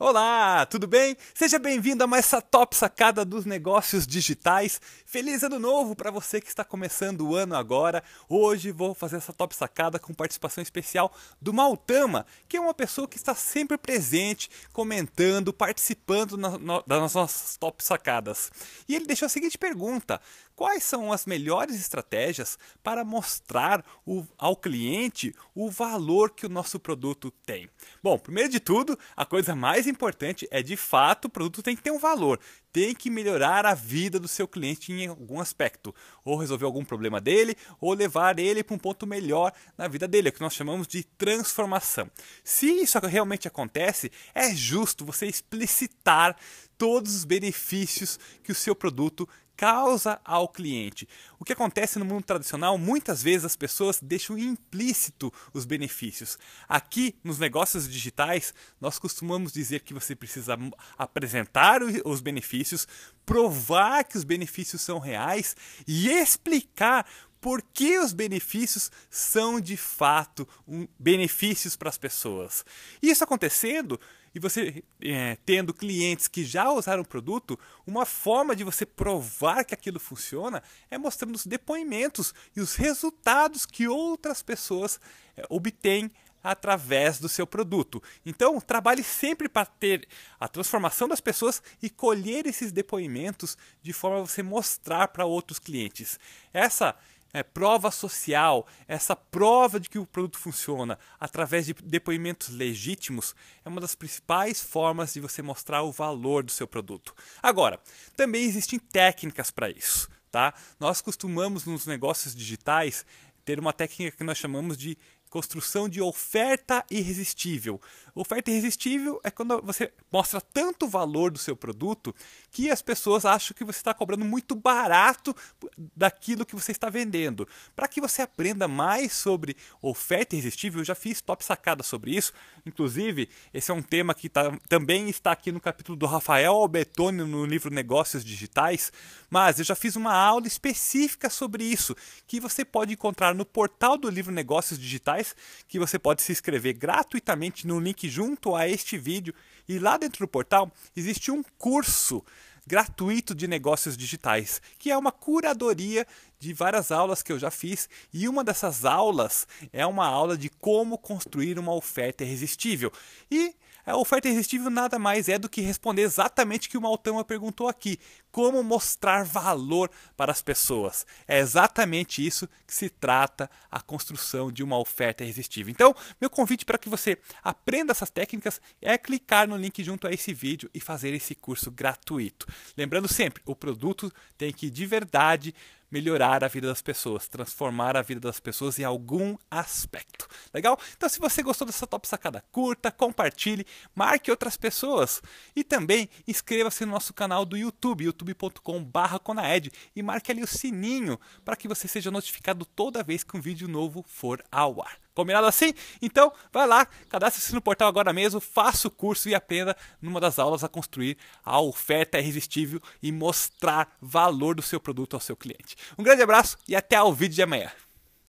Olá, tudo bem? Seja bem-vindo a mais essa top sacada dos negócios digitais. Feliz ano novo para você que está começando o ano agora. Hoje vou fazer essa top sacada com participação especial do Maltama, que é uma pessoa que está sempre presente, comentando, participando na, das nossas top sacadas. E ele deixou a seguinte pergunta: quais são as melhores estratégias para mostrar o, ao cliente o valor que o nosso produto tem? Bom, primeiro de tudo, a coisa mais importante é, de fato, o produto tem que ter um valor, tem que melhorar a vida do seu cliente em algum aspecto, ou resolver algum problema dele, ou levar ele para um ponto melhor na vida dele, é o que nós chamamos de transformação. Se isso realmente acontece, é justo você explicitar todos os benefícios que o seu produto causa ao cliente. O que acontece no mundo tradicional, muitas vezes as pessoas deixam implícito os benefícios. Aqui, nos negócios digitais, nós costumamos dizer que você precisa apresentar os benefícios, provar que os benefícios são reais e explicar por que os benefícios são de fato um, benefícios para as pessoas. Isso acontecendo e você é, tendo clientes que já usaram o produto, uma forma de você provar que aquilo funciona é mostrando os depoimentos e os resultados que outras pessoas é, obtêm através do seu produto. Então, trabalhe sempre para ter a transformação das pessoas e colher esses depoimentos de forma a você mostrar para outros clientes. Essa é, prova social, essa prova de que o produto funciona através de depoimentos legítimos é uma das principais formas de você mostrar o valor do seu produto. Agora, também existem técnicas para isso, tá? Nós costumamos nos negócios digitais ter uma técnica que nós chamamos de construção de oferta irresistível, Oferta irresistível é quando você mostra tanto valor do seu produto que as pessoas acham que você está cobrando muito barato daquilo que você está vendendo. Para que você aprenda mais sobre oferta irresistível, eu já fiz top sacada sobre isso. Inclusive, esse é um tema que tá, também está aqui no capítulo do Rafael Albertoni no livro Negócios Digitais. Mas eu já fiz uma aula específica sobre isso, que você pode encontrar no portal do livro Negócios Digitais, que você pode se inscrever gratuitamente no link junto a este vídeo e lá dentro do portal existe um curso gratuito de negócios digitais, que é uma curadoria de várias aulas que eu já fiz e uma dessas aulas é uma aula de como construir uma oferta irresistível. E a oferta irresistível nada mais é do que responder exatamente o que o Maltama perguntou aqui: como mostrar valor para as pessoas. É exatamente isso que se trata a construção de uma oferta irresistível. Então, meu convite para que você aprenda essas técnicas é clicar no link junto a esse vídeo e fazer esse curso gratuito. Lembrando sempre, o produto tem que de verdade melhorar a vida das pessoas, transformar a vida das pessoas em algum aspecto. Legal? Então, se você gostou dessa top sacada, curta, compartilhe, marque outras pessoas e também inscreva-se no nosso canal do YouTube, youtube.com/conaed e marque ali o sininho para que você seja notificado toda vez que um vídeo novo for ao ar. Combinado assim? Então, vai lá, cadastre-se no portal agora mesmo, faça o curso e aprenda numa das aulas a construir a oferta irresistível e mostrar valor do seu produto ao seu cliente. Um grande abraço e até ao vídeo de amanhã.